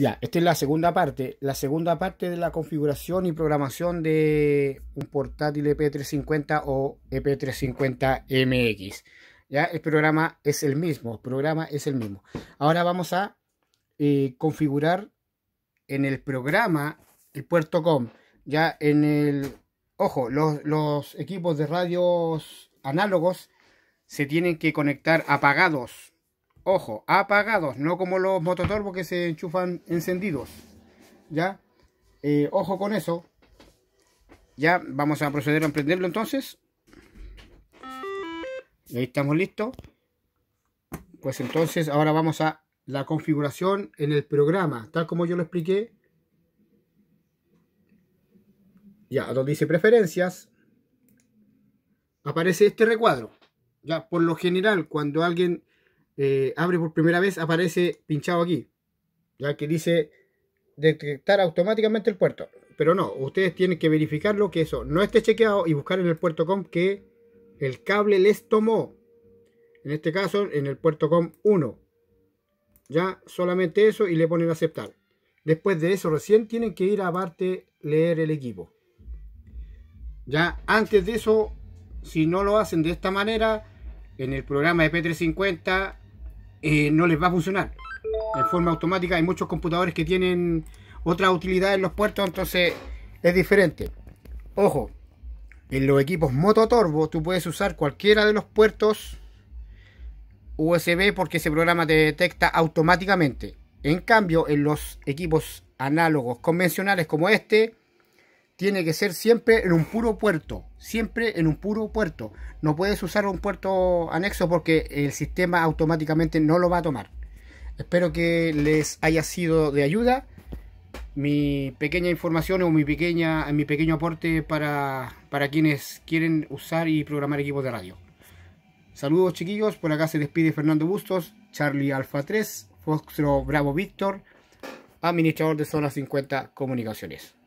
Ya, esta es la segunda parte. La segunda parte de la configuración y programación de un portátil EP350 o EP350MX. Ya, el programa es el mismo. El programa es el mismo. Ahora vamos a eh, configurar en el programa el puerto COM. Ya en el. Ojo, los, los equipos de radios análogos se tienen que conectar apagados Ojo, apagados, no como los mototorbos que se enchufan encendidos. ¿Ya? Eh, ojo con eso. Ya, vamos a proceder a emprenderlo entonces. ahí estamos listos. Pues entonces ahora vamos a la configuración en el programa, tal como yo lo expliqué. Ya, donde dice preferencias, aparece este recuadro. Ya, por lo general, cuando alguien eh, abre por primera vez, aparece pinchado aquí. Ya que dice detectar automáticamente el puerto. Pero no, ustedes tienen que verificarlo que eso no esté chequeado y buscar en el puerto com que el cable les tomó. En este caso, en el puerto com 1. Ya solamente eso y le ponen aceptar. Después de eso, recién tienen que ir a parte leer el equipo. Ya antes de eso, si no lo hacen de esta manera, en el programa de P350 eh, no les va a funcionar en forma automática. Hay muchos computadores que tienen otra utilidad en los puertos, entonces es diferente. Ojo, en los equipos Mototorbo tú puedes usar cualquiera de los puertos USB porque ese programa te detecta automáticamente. En cambio, en los equipos análogos convencionales como este, tiene que ser siempre en un puro puerto, siempre en un puro puerto. No puedes usar un puerto anexo porque el sistema automáticamente no lo va a tomar. Espero que les haya sido de ayuda mi pequeña información o mi, pequeña, mi pequeño aporte para, para quienes quieren usar y programar equipos de radio. Saludos chiquillos, por acá se despide Fernando Bustos, Charlie Alfa 3, Foxtro Bravo Víctor, administrador de Zona 50 Comunicaciones.